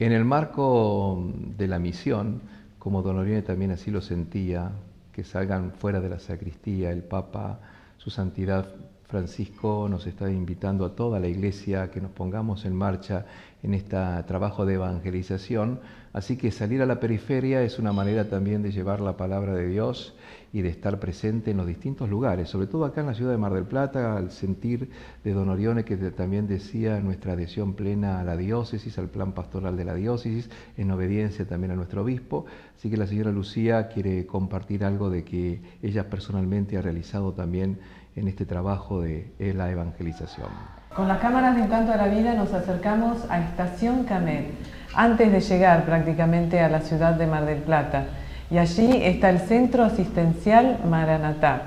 En el marco de la misión, como Don Oriente también así lo sentía, que salgan fuera de la sacristía el Papa, su santidad Francisco nos está invitando a toda la iglesia a que nos pongamos en marcha en este trabajo de evangelización. Así que salir a la periferia es una manera también de llevar la palabra de Dios y de estar presente en los distintos lugares, sobre todo acá en la ciudad de Mar del Plata, al sentir de Don Orione que también decía nuestra adhesión plena a la diócesis, al plan pastoral de la diócesis, en obediencia también a nuestro obispo. Así que la señora Lucía quiere compartir algo de que ella personalmente ha realizado también en este trabajo de la evangelización. Con las cámaras de Encanto a la Vida nos acercamos a Estación Camel, antes de llegar prácticamente a la ciudad de Mar del Plata. Y allí está el Centro Asistencial Maranatá,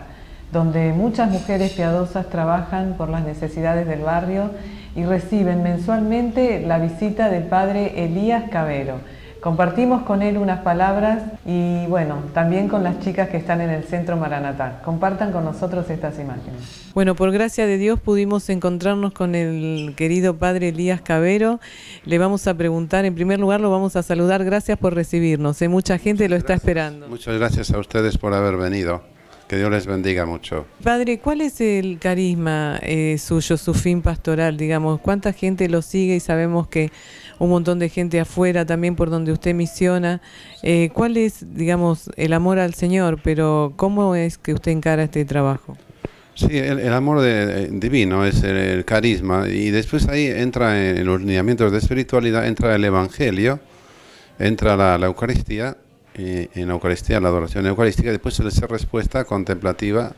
donde muchas mujeres piadosas trabajan por las necesidades del barrio y reciben mensualmente la visita del padre Elías Cabero Compartimos con él unas palabras y bueno, también con las chicas que están en el centro Maranatá. Compartan con nosotros estas imágenes. Bueno, por gracia de Dios pudimos encontrarnos con el querido padre Elías Cabero. Le vamos a preguntar, en primer lugar lo vamos a saludar, gracias por recibirnos. ¿eh? Mucha gente lo está esperando. Muchas gracias a ustedes por haber venido. Que Dios les bendiga mucho. Padre, ¿cuál es el carisma eh, suyo, su fin pastoral? Digamos, ¿cuánta gente lo sigue y sabemos que un montón de gente afuera también por donde usted misiona. Eh, ¿Cuál es, digamos, el amor al Señor? Pero ¿cómo es que usted encara este trabajo? Sí, el, amor divino es el, carisma y después ahí entra en los lineamientos de espiritualidad, entra el Evangelio, entra la, Eucaristía, en la Eucaristía, la adoración eucarística, y después le hace respuesta contemplativa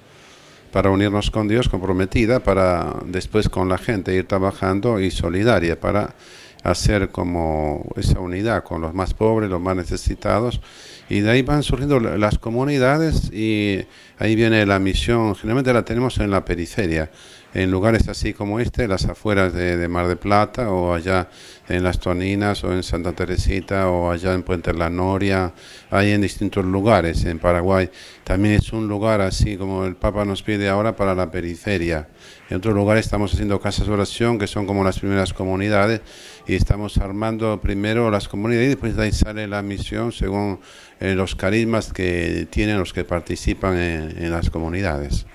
para unirnos con Dios, comprometida, para después con la gente ir trabajando y solidaria, para hacer como esa unidad con los más pobres, los más necesitados. Y de ahí van surgiendo las comunidades y ahí viene la misión. Generalmente la tenemos en la periferia, en lugares así como este, las afueras de, Mar de Plata o allá en Las Toninas o en Santa Teresita o allá en Puente La Noria, hay en distintos lugares en Paraguay. También es un lugar así como el Papa nos pide ahora para la periferia. En otros lugares estamos haciendo casas de oración que son como las primeras comunidades y estamos armando primero las comunidades y después de ahí sale la misión según eh, los carismas que tienen los que participan en, en las comunidades.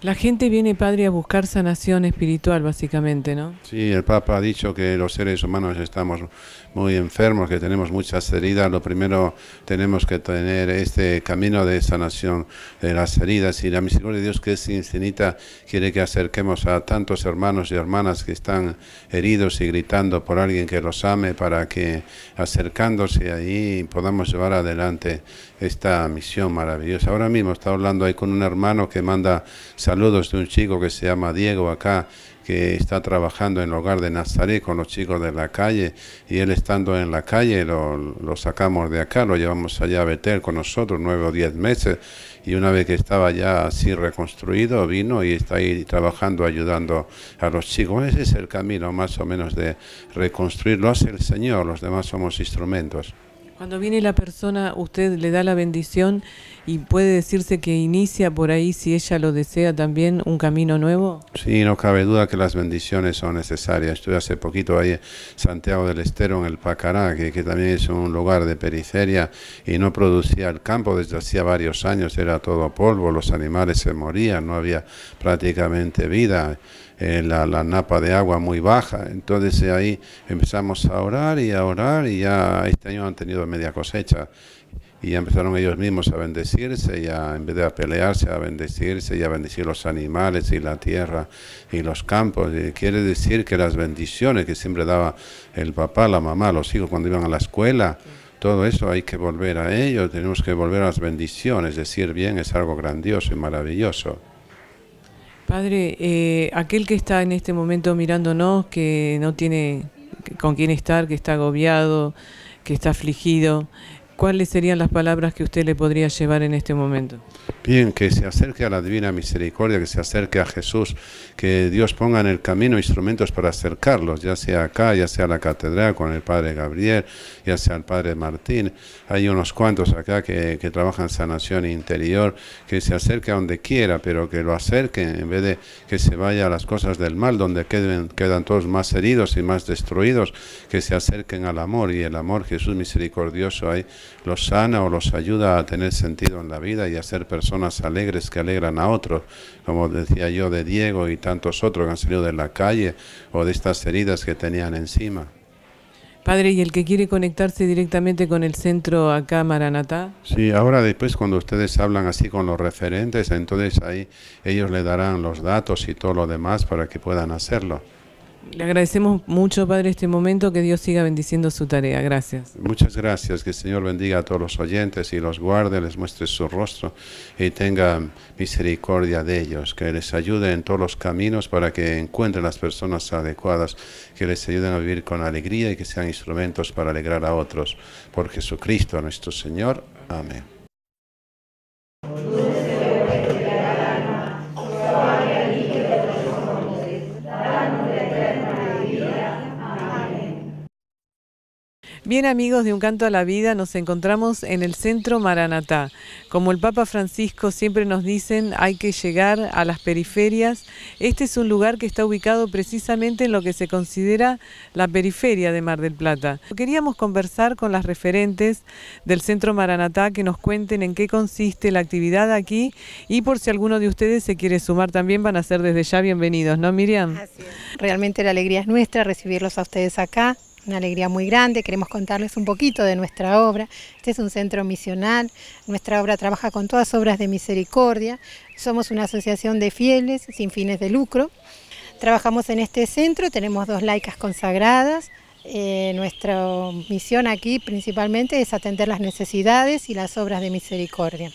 La gente viene, padre, a buscar sanación espiritual, básicamente, ¿no? Sí, el Papa ha dicho que los seres humanos estamos muy enfermos, que tenemos muchas heridas. Lo primero, tenemos que tener este camino de sanación de las heridas. Y la misericordia de Dios, que es infinita, quiere que acerquemos a tantos hermanos y hermanas que están heridos y gritando por alguien que los ame, para que acercándose ahí podamos llevar adelante esta misión maravillosa. Ahora mismo está hablando ahí con un hermano que manda saludos de un chico que se llama Diego acá, que está trabajando en el hogar de Nazaret con los chicos de la calle y él estando en la calle lo, sacamos de acá, lo llevamos allá a Betel con nosotros nueve o diez meses y una vez que estaba ya así reconstruido vino y está ahí trabajando ayudando a los chicos. Ese es el camino más o menos de reconstruirlo. lo hace el Señor, los demás somos instrumentos. Cuando viene la persona, usted le da la bendición y puede decirse que inicia por ahí, si ella lo desea también, un camino nuevo. Sí, no cabe duda que las bendiciones son necesarias. Estuve hace poquito ahí en Santiago del Estero, en el Pacará, que, también es un lugar de periferia y no producía el campo desde hacía varios años, era todo polvo, los animales se morían, no había prácticamente vida. Eh, la, napa de agua muy baja. Entonces ahí empezamos a orar y a orar y ya este año han tenido media cosecha. Y ya empezaron ellos mismos a bendecirse, y en vez de pelearse, a bendecirse y a bendecir los animales y la tierra y los campos. quiere decir que las bendiciones que siempre daba el papá, la mamá, los hijos cuando iban a la escuela, todo eso hay que volver a ello, tenemos que volver a las bendiciones, decir bien es algo grandioso y maravilloso. Padre, eh, aquel que está en este momento mirándonos, que no tiene con quién estar, que está agobiado, que está afligido, ¿cuáles serían las palabras que usted le podría llevar en este momento? Bien, que se acerque a la divina misericordia, que se acerque a Jesús, que Dios ponga en el camino instrumentos para acercarlos, ya sea acá, ya sea a la catedral con el padre Gabriel, ya sea al padre Martín. Hay unos cuantos acá que, trabajan sanación interior, que se acerque a donde quiera, pero que lo acerque en vez de que se vaya a las cosas del mal, donde queden, quedan todos más heridos y más destruidos, que se acerquen al amor y el amor Jesús misericordioso hay los sana o los ayuda a tener sentido en la vida y a ser personas alegres que alegran a otros, como decía yo de Diego y tantos otros que han salido de la calle o de estas heridas que tenían encima. Padre, ¿y el que quiere conectarse directamente con el centro acá, Maranatá? Sí, ahora después cuando ustedes hablan así con los referentes, entonces ahí ellos le darán los datos y todo lo demás para que puedan hacerlo. Le agradecemos mucho, Padre, este momento, que Dios siga bendiciendo su tarea. Gracias. Muchas gracias, que el Señor bendiga a todos los oyentes y los guarde, les muestre su rostro y tenga misericordia de ellos, que les ayude en todos los caminos para que encuentren las personas adecuadas, que les ayuden a vivir con alegría y que sean instrumentos para alegrar a otros. Por Jesucristo nuestro Señor. Amén. Bien amigos de Un Canto a la Vida, nos encontramos en el centro Maranatá. Como el Papa Francisco siempre nos dicen, hay que llegar a las periferias. Este es un lugar que está ubicado precisamente en lo que se considera la periferia de Mar del Plata. Queríamos conversar con las referentes del centro Maranatá que nos cuenten en qué consiste la actividad aquí y por si alguno de ustedes se quiere sumar también van a ser desde ya bienvenidos, ¿no Miriam? Realmente la alegría es nuestra recibirlos a ustedes acá una alegría muy grande. Queremos contarles un poquito de nuestra obra. Este es un centro misional. Nuestra obra trabaja con todas obras de misericordia. Somos una asociación de fieles sin fines de lucro. Trabajamos en este centro, tenemos dos laicas consagradas. Eh, nuestra misión aquí principalmente es atender las necesidades y las obras de misericordia.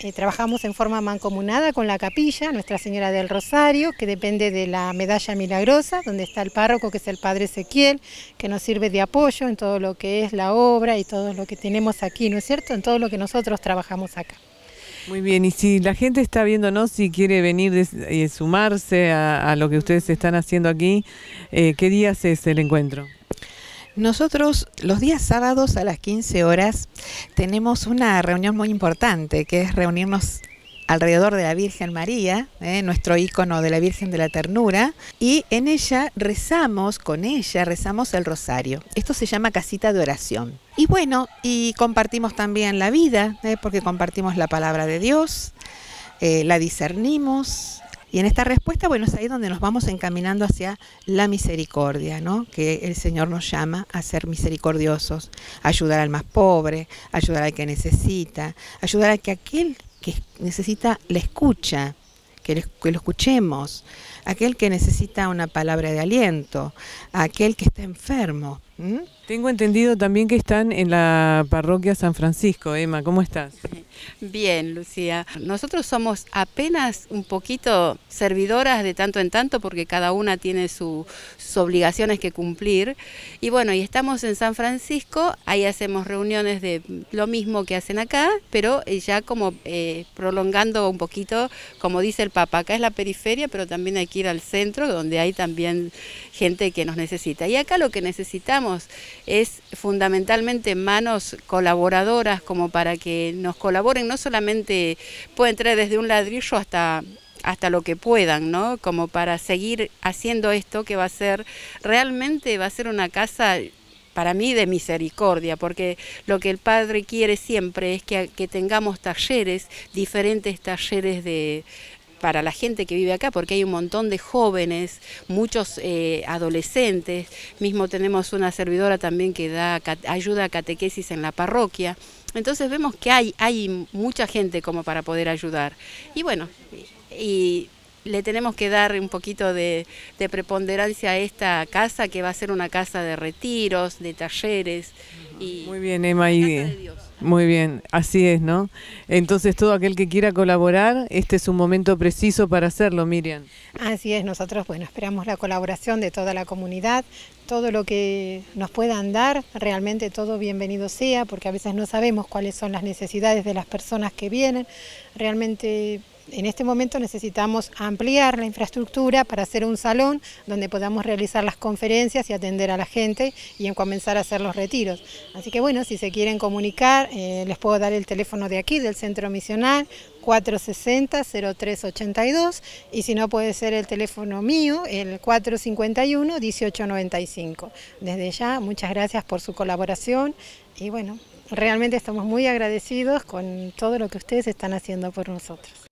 Eh, trabajamos en forma mancomunada con la capilla Nuestra Señora del Rosario, que depende de la Medalla Milagrosa, donde está el párroco, que es el Padre Ezequiel, que nos sirve de apoyo en todo lo que es la obra y todo lo que tenemos aquí, ¿no es cierto? En todo lo que nosotros trabajamos acá. Muy bien, y si la gente está viéndonos y quiere venir y eh, sumarse a, lo que ustedes están haciendo aquí, eh, ¿qué días es el encuentro? Nosotros los días sábados a las 15 horas tenemos una reunión muy importante, que es reunirnos alrededor de la Virgen María, ¿eh? nuestro ícono de la Virgen de la Ternura, y en ella rezamos, con ella rezamos el rosario. Esto se llama casita de oración. Y bueno, y compartimos también la vida, ¿eh? porque compartimos la palabra de Dios, eh, la discernimos, y en esta respuesta, bueno, es ahí donde nos vamos encaminando hacia la misericordia, ¿no? Que el Señor nos llama a ser misericordiosos, ayudar al más pobre, ayudar al que necesita, ayudar a que aquel que necesita le escucha, que que lo escuchemos, aquel que necesita una palabra de aliento, aquel que está enfermo, ¿Mm? Tengo entendido también que están en la parroquia San Francisco. Emma, ¿cómo estás? Bien, Lucía. Nosotros somos apenas un poquito servidoras de tanto en tanto porque cada una tiene sus obligaciones que cumplir. Y bueno, y estamos en San Francisco, ahí hacemos reuniones de lo mismo que hacen acá, pero eh, ya como eh, prolongando un poquito, como dice el Papa, acá es la periferia, pero también hay que ir al centro donde hay también gente que nos necesita. Y acá lo que necesitamos es fundamentalmente manos colaboradoras como para que nos colaboren, no solamente pueden traer desde un ladrillo hasta hasta lo que puedan, ¿no? Como para seguir haciendo esto que va a ser, realmente va a ser una casa para mí de misericordia, porque lo que el Padre quiere siempre es que tengamos talleres, diferentes talleres de, para la gente que vive acá, porque hay un montón de jóvenes, muchos eh, adolescentes, mismo tenemos una servidora también que da ayuda a catequesis en la parroquia. Entonces vemos que hay, hay mucha gente como para poder ayudar. Y bueno, y le tenemos que dar un poquito de, preponderancia a esta casa, que va a ser una casa de retiros, de talleres. Y Muy bien, Emma. Y... Muy bien, así es, ¿no? Entonces todo aquel que quiera colaborar, este es un momento preciso para hacerlo, Miriam. Así es, nosotros, bueno, esperamos la colaboración de toda la comunidad, todo lo que nos puedan dar, realmente todo bienvenido sea, porque a veces no sabemos cuáles son las necesidades de las personas que vienen, realmente en este momento necesitamos ampliar la infraestructura para hacer un salón donde podamos realizar las conferencias y atender a la gente y comenzar a hacer los retiros. Así que bueno, si se quieren comunicar, eh, les puedo dar el teléfono de aquí, del Centro Misional, 460-0382 y si no puede ser el teléfono mío, el 451-1895. Desde ya, muchas gracias por su colaboración y bueno, realmente estamos muy agradecidos con todo lo que ustedes están haciendo por nosotros.